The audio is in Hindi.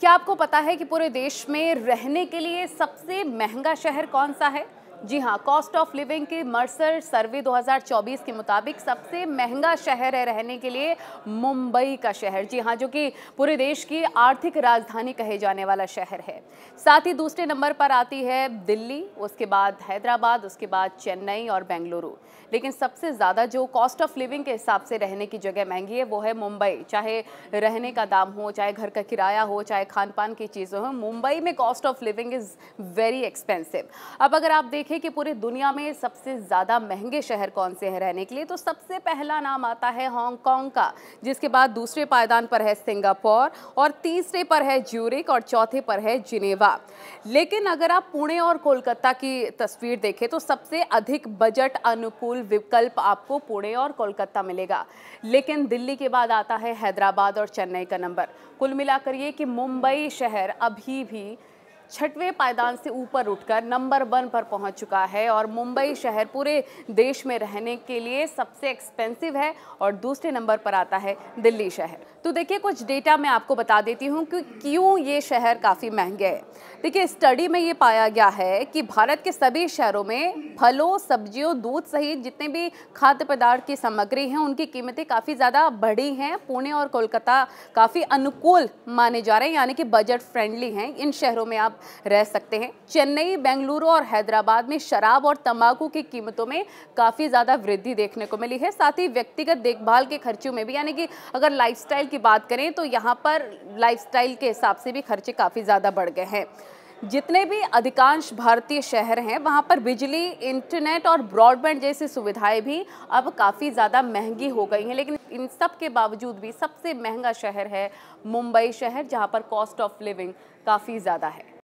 क्या आपको पता है कि पूरे देश में रहने के लिए सबसे महंगा शहर कौन सा है जी हाँ कॉस्ट ऑफ लिविंग के मर्सर सर्वे 2024 के मुताबिक सबसे महंगा शहर है रहने के लिए मुंबई का शहर जी हाँ जो कि पूरे देश की आर्थिक राजधानी कहे जाने वाला शहर है साथ ही दूसरे नंबर पर आती है दिल्ली उसके बाद हैदराबाद उसके बाद चेन्नई और बेंगलुरु लेकिन सबसे ज़्यादा जो कॉस्ट ऑफ लिविंग के हिसाब से रहने की जगह महंगी है वो है मुंबई चाहे रहने का दाम हो चाहे घर का किराया हो चाहे खान पान की चीज़ें हों मुंबई में cost of living is very expensive अब अगर आप देखें देखें कि पूरी दुनिया में सबसे ज़्यादा महंगे शहर कौन से हैं रहने के लिए तो सबसे पहला नाम आता है हांगकॉन्ग का जिसके बाद दूसरे पायदान पर है सिंगापुर और तीसरे पर है ज्यूरिक और चौथे पर है जिनेवा लेकिन अगर आप पुणे और कोलकाता की तस्वीर देखें तो सबसे अधिक बजट अनुकूल विकल्प आपको पुणे और कोलकाता मिलेगा लेकिन दिल्ली के बाद आता है हैदराबाद और चेन्नई का नंबर कुल मिलाकर ये कि मुंबई शहर अभी भी छठवे पायदान से ऊपर उठकर नंबर वन पर पहुंच चुका है और मुंबई शहर पूरे देश में रहने के लिए सबसे एक्सपेंसिव है और दूसरे नंबर पर आता है दिल्ली शहर तो देखिए कुछ डेटा मैं आपको बता देती हूँ कि क्यों ये शहर काफ़ी महंगे है देखिए स्टडी में ये पाया गया है कि भारत के सभी शहरों में फलों सब्जियों दूध सहित जितने भी खाद्य पदार्थ की सामग्री हैं उनकी कीमतें काफ़ी ज़्यादा बढ़ी हैं पुणे और कोलकाता काफ़ी अनुकूल माने जा रहे हैं यानी कि बजट फ्रेंडली हैं इन शहरों में आप रह सकते हैं चेन्नई बेंगलुरु और हैदराबाद में शराब और तंबाकू की कीमतों में काफ़ी ज़्यादा वृद्धि देखने को मिली है साथ ही व्यक्तिगत देखभाल के खर्चों में भी यानी कि अगर लाइफ की बात करें तो यहाँ पर लाइफ के हिसाब से भी खर्चे काफ़ी ज़्यादा बढ़ गए हैं जितने भी अधिकांश भारतीय शहर हैं वहाँ पर बिजली इंटरनेट और ब्रॉडबैंड जैसी सुविधाएं भी अब काफ़ी ज़्यादा महंगी हो गई हैं लेकिन इन सब के बावजूद भी सबसे महंगा शहर है मुंबई शहर जहाँ पर कॉस्ट ऑफ लिविंग काफ़ी ज़्यादा है